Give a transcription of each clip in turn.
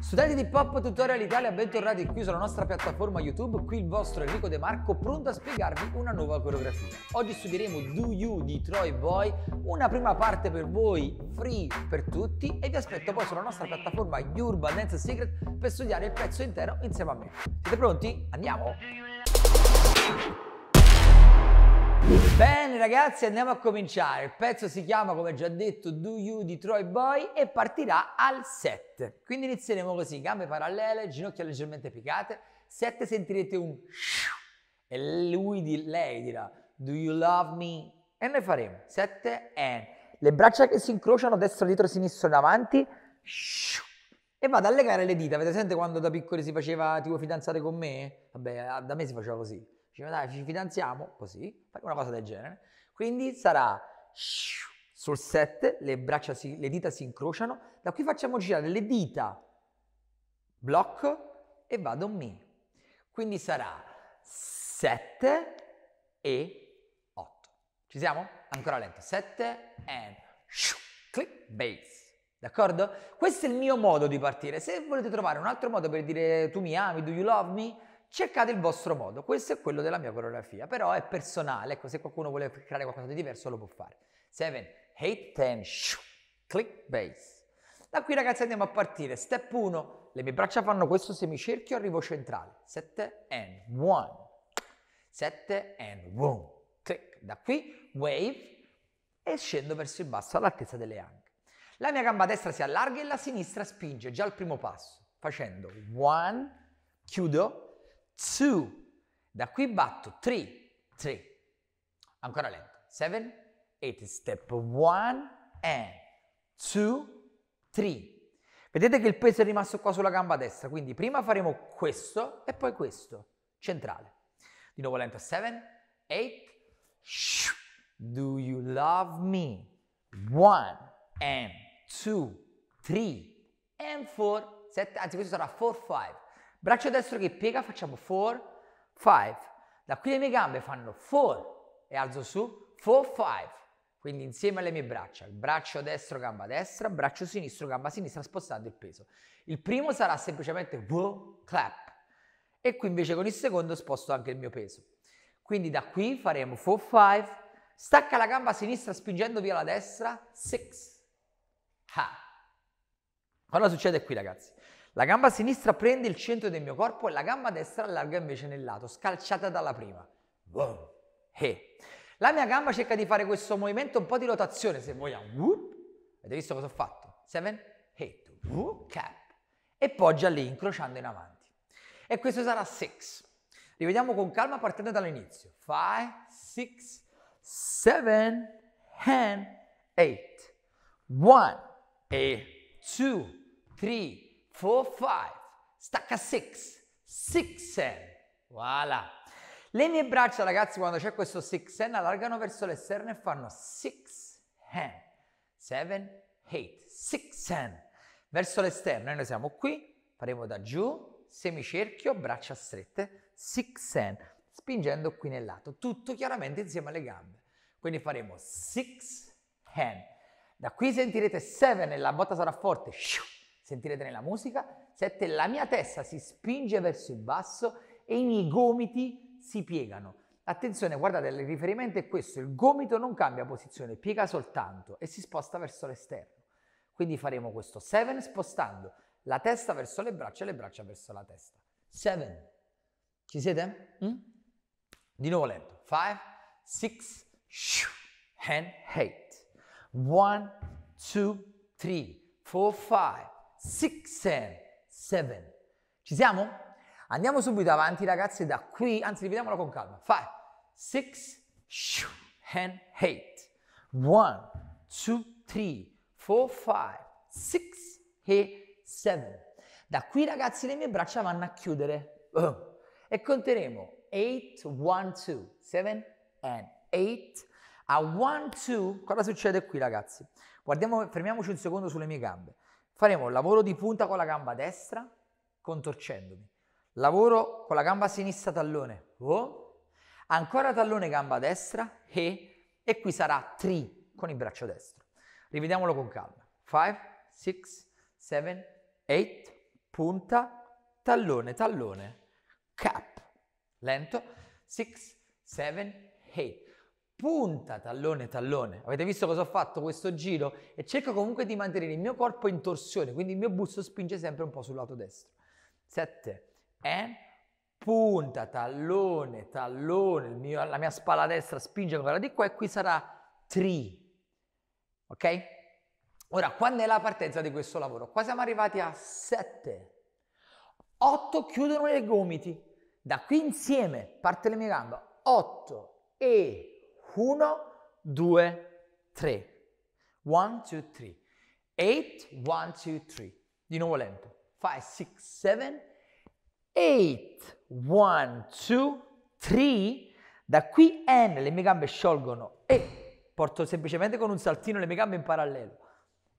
Studenti di Pop Tutorial Italia, bentornati qui sulla nostra piattaforma YouTube, qui il vostro Enrico De Marco pronto a spiegarvi una nuova coreografia. Oggi studieremo Do You di Troy Boy, una prima parte per voi, free per tutti e vi aspetto poi sulla nostra piattaforma Urban Dance Secret per studiare il pezzo intero insieme a me. Siete pronti? Andiamo! Bene ragazzi andiamo a cominciare, il pezzo si chiama come già detto Do You di Troy Boy e partirà al 7, quindi inizieremo così, gambe parallele, ginocchia leggermente piccate. 7 sentirete un e lui, lei dirà Do You Love Me e noi faremo 7 and le braccia che si incrociano destra dietro sinistra davanti e vado a legare le dita, avete sentito quando da piccoli si faceva tipo fidanzate con me? Vabbè da me si faceva così Dicevo, dai, ci fidanziamo, così, fai una cosa del genere. Quindi sarà sul 7, le, braccia si, le dita si incrociano, da qui facciamo girare le dita, blocco e vado mi. Quindi sarà 7 e 8. Ci siamo? Ancora lento. 7 and click base. D'accordo? Questo è il mio modo di partire. Se volete trovare un altro modo per dire tu mi ami, do you love me, cercate il vostro modo. Questo è quello della mia coreografia, però è personale. Ecco, se qualcuno vuole creare qualcosa di diverso lo può fare. 7, 8, 10, click base. Da qui ragazzi andiamo a partire. Step 1, le mie braccia fanno questo semicerchio, arrivo centrale. 7 and 1, 7 and 1, click. Da qui wave e scendo verso il basso all'altezza delle anche. La mia gamba destra si allarga e la sinistra spinge già al primo passo, facendo 1, chiudo, 2, da qui batto 3, 3, ancora lento, 7, 8, step 1 and 2, 3. Vedete che il peso è rimasto qua sulla gamba destra, quindi prima faremo questo e poi questo, centrale. Di nuovo lento, 7, 8, do you love me? 1 and 2, 3 and 4, 7, anzi questo sarà 4, 5. Braccio destro che piega, facciamo 4, 5. Da qui le mie gambe fanno 4 e alzo su 4, 5. Quindi insieme alle mie braccia, braccio destro, gamba destra, braccio sinistro, gamba sinistra, spostando il peso. Il primo sarà semplicemente wow, clap. E qui invece con il secondo sposto anche il mio peso. Quindi da qui faremo 4, 5. Stacca la gamba sinistra spingendo via la destra, 6. Ha. Cosa succede qui ragazzi? La gamba sinistra prende il centro del mio corpo e la gamba destra allarga invece nel lato, scalciata dalla prima. Boom. Hey. Eh. La mia gamba cerca di fare questo movimento un po' di rotazione, se vogliamo. Whoop. Avete visto cosa ho fatto? 7, 8, whoop, cap. E poggia lì, incrociando in avanti. E questo sarà 6. Rivediamo con calma partendo dall'inizio. 5, 6, 7, and 8. 1, 2, 3, 4, 5, stacca 6, 6 and, voilà. Le mie braccia, ragazzi, quando c'è questo 6 and, allargano verso l'esterno e fanno 6 and, 7, 8, 6 and. Verso l'esterno, noi siamo qui, faremo da giù, semicerchio, braccia strette, 6 and, spingendo qui nel lato, tutto chiaramente insieme alle gambe. Quindi faremo 6 and. Da qui sentirete 7 e la botta sarà forte. Shoo! sentirete nella musica. 7. La mia testa si spinge verso il basso e i miei gomiti si piegano. Attenzione, guardate, il riferimento è questo, il gomito non cambia posizione, piega soltanto e si sposta verso l'esterno. Quindi faremo questo 7 spostando la testa verso le braccia e le braccia verso la testa. 7. Ci siete? Mm? Di nuovo lento. 5, 6, and 8. 1, 2, 3, 4, 5, six and seven. Ci siamo? Andiamo subito avanti ragazzi da qui, anzi ripetiamolo con calma. Five, six, and eight. One, two, three, four, five, six e seven. Da qui ragazzi le mie braccia vanno a chiudere oh. e conteremo 8, 1, 2, 7 and 8. A 1, 2, cosa succede qui ragazzi? Guardiamo, fermiamoci un secondo sulle mie gambe. Faremo lavoro di punta con la gamba destra, contorcendomi. Lavoro con la gamba sinistra tallone, oh. ancora tallone gamba destra e, e qui sarà tri con il braccio destro. Rivediamolo con calma. 5, 6, 7, 8, punta, tallone, tallone, cap. Lento. 6, 7, 8 punta tallone tallone. Avete visto cosa ho fatto questo giro? E cerco comunque di mantenere il mio corpo in torsione, quindi il mio busto spinge sempre un po' sul lato destro. 7 e punta tallone tallone, mio, la mia spalla destra spinge ancora di qua e qui sarà tri Ok? Ora, quando è la partenza di questo lavoro? Qua siamo arrivati a 7. 8 chiudono i gomiti. Da qui insieme parte le mie gambe. 8 e 1, 2, 3. 1, 2, 3. 8, 1, 2, 3. Di nuovo lento. 5, 6, 7, 8, 1, 2, 3. Da qui N le mie gambe sciolgono e porto semplicemente con un saltino le mie gambe in parallelo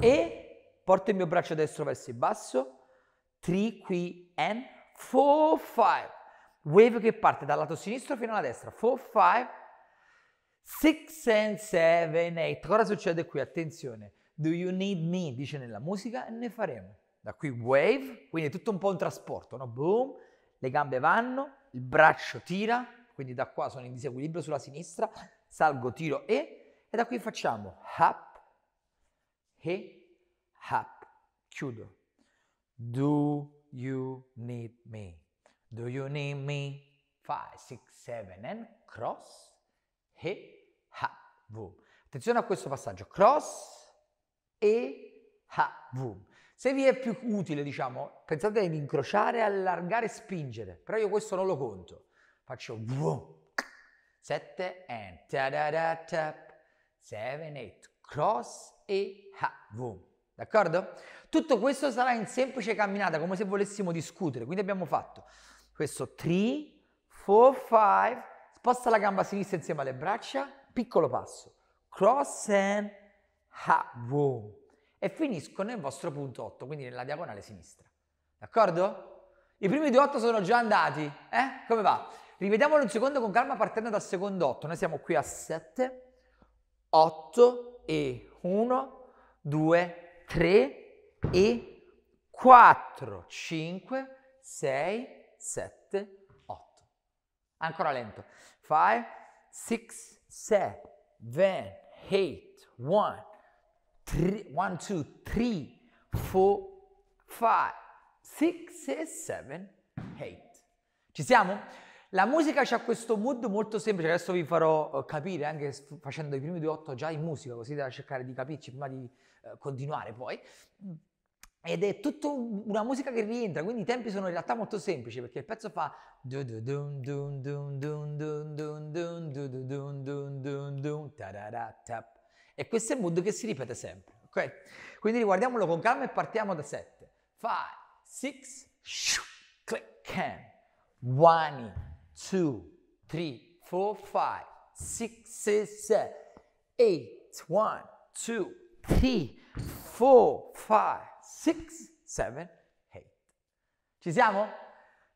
e porto il mio braccio destro verso il basso. 3 qui N, 4, 5. Wave che parte dal lato sinistro fino alla destra. 4, 5, 6 and 7, 8. Cosa succede qui? Attenzione. Do you need me? Dice nella musica e ne faremo. Da qui wave, quindi è tutto un po' un trasporto, no? Boom, le gambe vanno, il braccio tira, quindi da qua sono in disequilibrio sulla sinistra, salgo, tiro e, e da qui facciamo up, e, up, chiudo. Do you need me? Do you need me? 5, 6, 7 and cross he, ha, vum. Attenzione a questo passaggio, cross, e, ha, vum. Se vi è più utile, diciamo, pensate ad incrociare, allargare e spingere, però io questo non lo conto. Faccio vum, 7 and ta da da tap, 7, 8, cross e ha, vum. D'accordo? Tutto questo sarà in semplice camminata, come se volessimo discutere. Quindi abbiamo fatto questo 3, 4, 5, Sposta la gamba sinistra insieme alle braccia, piccolo passo, cross and ha, boom. E finisco nel vostro punto 8, quindi nella diagonale sinistra. D'accordo? I primi due 8 sono già andati, eh? Come va? Rivediamolo un secondo con calma partendo dal secondo 8. Noi siamo qui a 7, 8 e 1, 2, 3 e 4, 5, 6, 7, 8. Ancora lento. 5, 6, 7, 8, 1, 1, 2, 3, 4, 5, 6, 7, 8. Ci siamo? La musica ha questo mood molto semplice, adesso vi farò eh, capire anche facendo i primi due otto già in musica, così da cercare di capirci prima di eh, continuare poi. Ed è tutta una musica che rientra, quindi i tempi sono in realtà molto semplici perché il pezzo fa. E questo è il mood che si ripete sempre, ok? Quindi riguardiamolo con calma e partiamo da 7. 5, 6, click hand. 1, 2, 3, 4, 5, 6, 6, 7, 8, 1, 2, 3, 4, 5. 6, 7, 8. Ci siamo?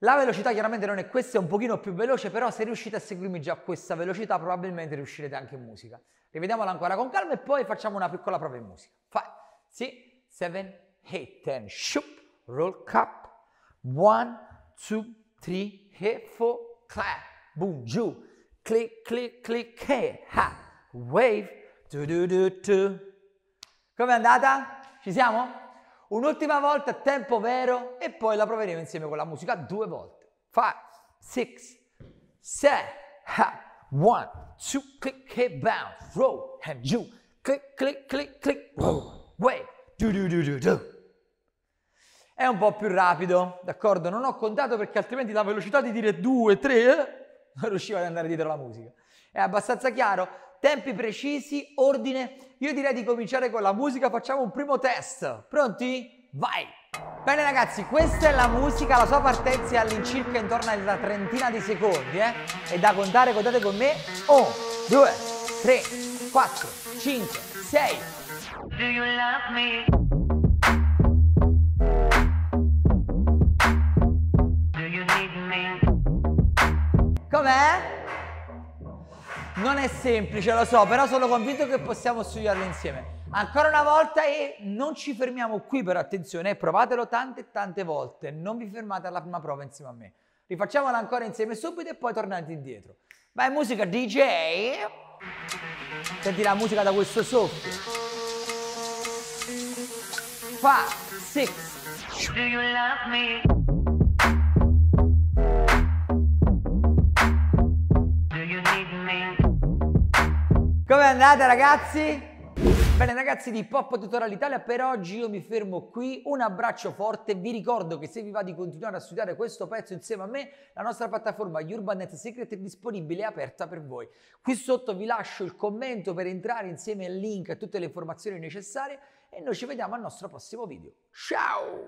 La velocità chiaramente non è questa, è un pochino più veloce, però se riuscite a seguirmi già a questa velocità probabilmente riuscirete anche in musica. Rivediamola ancora con calma e poi facciamo una piccola prova in musica. 5, 6, 7, 8, 10, shoop, roll cup, 1, 2, 3, 4, clap, boom, giù, click, click, click, hey, ha, wave, du du du du. Com'è andata? Ci siamo? Un'ultima volta, tempo vero, e poi la proveremo insieme con la musica due volte. 5, 6, 7, 1, 2, click, hit, bounce, roll, and you, click, click, click, click, roll, wave, do, do, do, do, do. È un po' più rapido, d'accordo? Non ho contato perché altrimenti la velocità di dire 2, 3 eh, non riuscivo ad andare dietro la musica. È abbastanza chiaro? Tempi precisi, ordine. Io direi di cominciare con la musica, facciamo un primo test. Pronti? Vai! Bene ragazzi, questa è la musica, la sua partenza è all'incirca intorno alla trentina di secondi, eh? È da contare, contate con me. 1, 2, 3, 4, 5, 6. Do you love me? Do you need me? Com'è? Non è semplice, lo so, però sono convinto che possiamo studiarlo insieme. Ancora una volta e non ci fermiamo qui, però attenzione, provatelo tante e tante volte, non vi fermate alla prima prova insieme a me. Rifacciamola ancora insieme subito e poi tornate indietro. Vai musica DJ. Senti la musica da questo soffio. Fa, six. Do you love me? Come andate ragazzi? Bene ragazzi di Pop Tutorial Italia, per oggi io mi fermo qui, un abbraccio forte, vi ricordo che se vi va di continuare a studiare questo pezzo insieme a me, la nostra piattaforma Urbanet Secret è disponibile e aperta per voi. Qui sotto vi lascio il commento per entrare insieme al link a tutte le informazioni necessarie e noi ci vediamo al nostro prossimo video. Ciao!